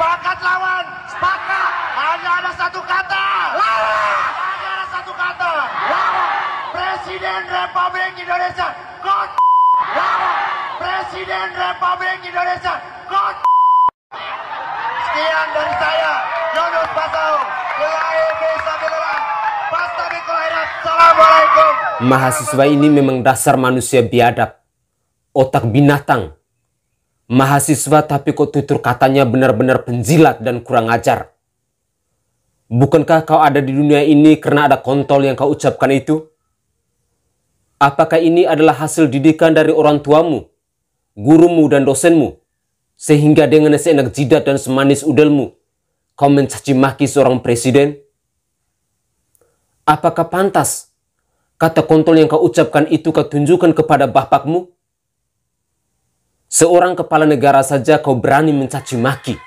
Sepakat lawan. Sepakat. Hanya ada satu kata. Lawan. Hanya ada satu kata. Lawan. Presiden Republik Indonesia. Kot. Lawan. Presiden Republik Indonesia. Kot. Sekian dari saya. Jonas Pasau. Wilayah Desa Belerang. Pasta Assalamualaikum. Mahasiswa ini memang dasar manusia biadab. Otak binatang Mahasiswa tapi kok tutur katanya benar-benar penjilat dan kurang ajar. Bukankah kau ada di dunia ini karena ada kontol yang kau ucapkan itu? Apakah ini adalah hasil didikan dari orang tuamu, gurumu dan dosenmu? Sehingga dengan seenak jidat dan semanis udelmu, kau mencaci maki seorang presiden? Apakah pantas kata kontol yang kau ucapkan itu kau tunjukkan kepada bapakmu? Seorang kepala negara saja kau berani mencaci maki.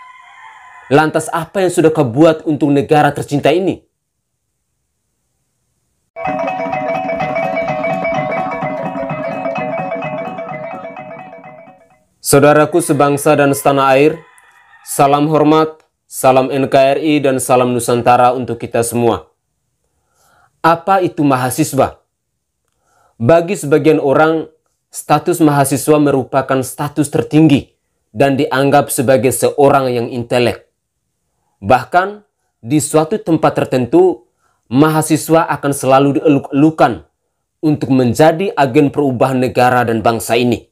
Lantas apa yang sudah kau buat untuk negara tercinta ini? Saudaraku sebangsa dan setanah air, salam hormat, salam NKRI dan salam Nusantara untuk kita semua. Apa itu mahasiswa? Bagi sebagian orang, status mahasiswa merupakan status tertinggi dan dianggap sebagai seorang yang intelek. Bahkan di suatu tempat tertentu, mahasiswa akan selalu dielukan untuk menjadi agen perubahan negara dan bangsa ini.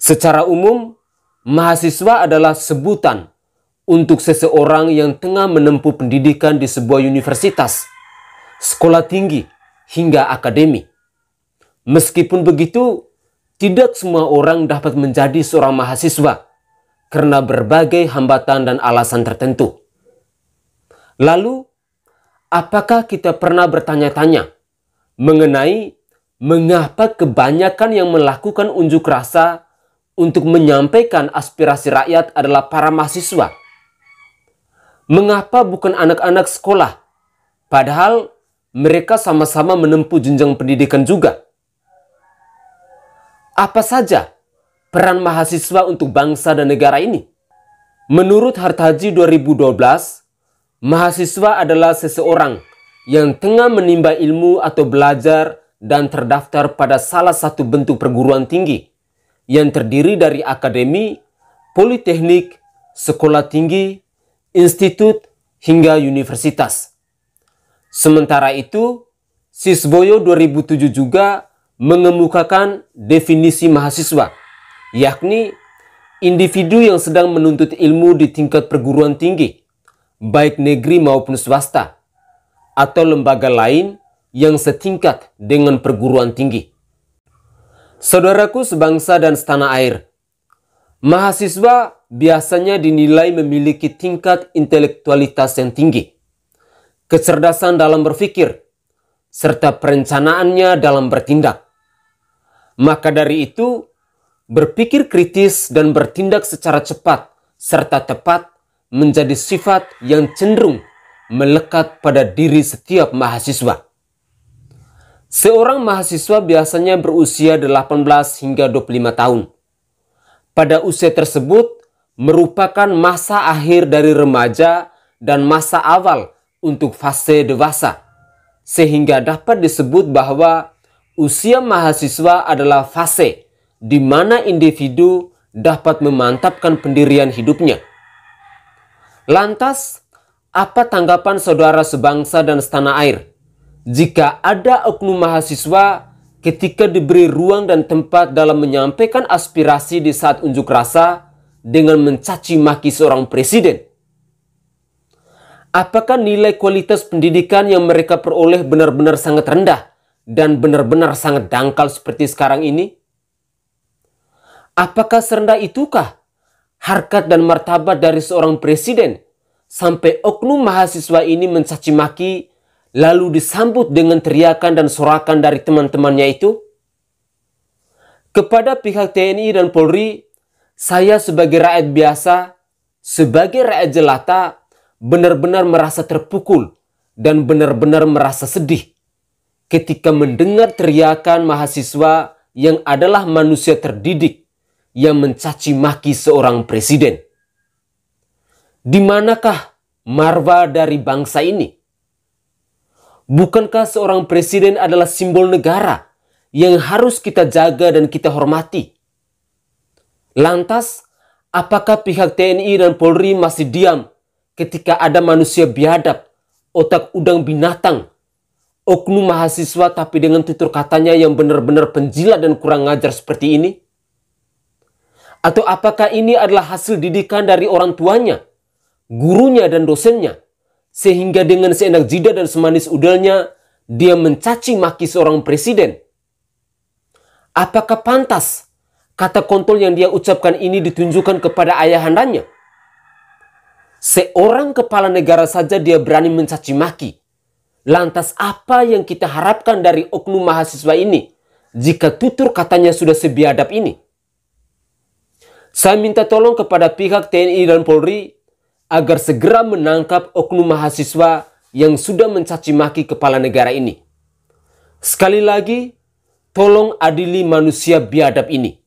Secara umum, mahasiswa adalah sebutan untuk seseorang yang tengah menempuh pendidikan di sebuah universitas, sekolah tinggi, hingga akademi. Meskipun begitu, tidak semua orang dapat menjadi seorang mahasiswa karena berbagai hambatan dan alasan tertentu. Lalu, apakah kita pernah bertanya-tanya mengenai mengapa kebanyakan yang melakukan unjuk rasa untuk menyampaikan aspirasi rakyat adalah para mahasiswa? Mengapa bukan anak-anak sekolah? Padahal mereka sama-sama menempuh jenjang pendidikan juga. Apa saja peran mahasiswa untuk bangsa dan negara ini? Menurut Hartaji 2012, mahasiswa adalah seseorang yang tengah menimba ilmu atau belajar dan terdaftar pada salah satu bentuk perguruan tinggi yang terdiri dari akademi, politeknik, sekolah tinggi, institut, hingga universitas. Sementara itu, Sisboyo 2007 juga mengemukakan definisi mahasiswa, yakni individu yang sedang menuntut ilmu di tingkat perguruan tinggi, baik negeri maupun swasta, atau lembaga lain yang setingkat dengan perguruan tinggi. Saudaraku sebangsa dan setanah air, mahasiswa biasanya dinilai memiliki tingkat intelektualitas yang tinggi, kecerdasan dalam berpikir, serta perencanaannya dalam bertindak. Maka dari itu, berpikir kritis dan bertindak secara cepat serta tepat menjadi sifat yang cenderung melekat pada diri setiap mahasiswa. Seorang mahasiswa biasanya berusia 18 hingga 25 tahun. Pada usia tersebut merupakan masa akhir dari remaja dan masa awal untuk fase dewasa, sehingga dapat disebut bahwa Usia mahasiswa adalah fase di mana individu dapat memantapkan pendirian hidupnya. Lantas, apa tanggapan saudara sebangsa dan setanah air jika ada oknum mahasiswa ketika diberi ruang dan tempat dalam menyampaikan aspirasi di saat unjuk rasa dengan mencaci maki seorang presiden? Apakah nilai kualitas pendidikan yang mereka peroleh benar-benar sangat rendah? dan benar-benar sangat dangkal seperti sekarang ini? Apakah serendah itukah harkat dan martabat dari seorang presiden sampai oknum mahasiswa ini mencaci maki lalu disambut dengan teriakan dan sorakan dari teman-temannya itu? Kepada pihak TNI dan Polri, saya sebagai rakyat biasa, sebagai rakyat jelata, benar-benar merasa terpukul dan benar-benar merasa sedih ketika mendengar teriakan mahasiswa yang adalah manusia terdidik yang mencaci maki seorang presiden. Di manakah marwa dari bangsa ini? Bukankah seorang presiden adalah simbol negara yang harus kita jaga dan kita hormati? Lantas, apakah pihak TNI dan Polri masih diam ketika ada manusia biadab, otak udang binatang oknum mahasiswa tapi dengan tutur katanya yang benar-benar penjilat dan kurang ngajar seperti ini? Atau apakah ini adalah hasil didikan dari orang tuanya, gurunya dan dosennya, sehingga dengan seenak jidat dan semanis udarnya dia mencaci maki seorang presiden? Apakah pantas kata kontol yang dia ucapkan ini ditunjukkan kepada ayahandanya? Seorang kepala negara saja dia berani mencaci maki. Lantas apa yang kita harapkan dari oknum mahasiswa ini jika tutur katanya sudah sebiadab ini? Saya minta tolong kepada pihak TNI dan Polri agar segera menangkap oknum mahasiswa yang sudah mencaci maki kepala negara ini. Sekali lagi, tolong adili manusia biadab ini.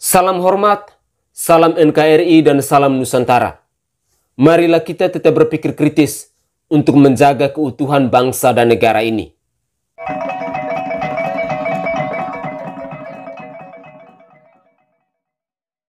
Salam hormat, salam NKRI dan salam Nusantara. Marilah kita tetap berpikir kritis untuk menjaga keutuhan bangsa dan negara ini.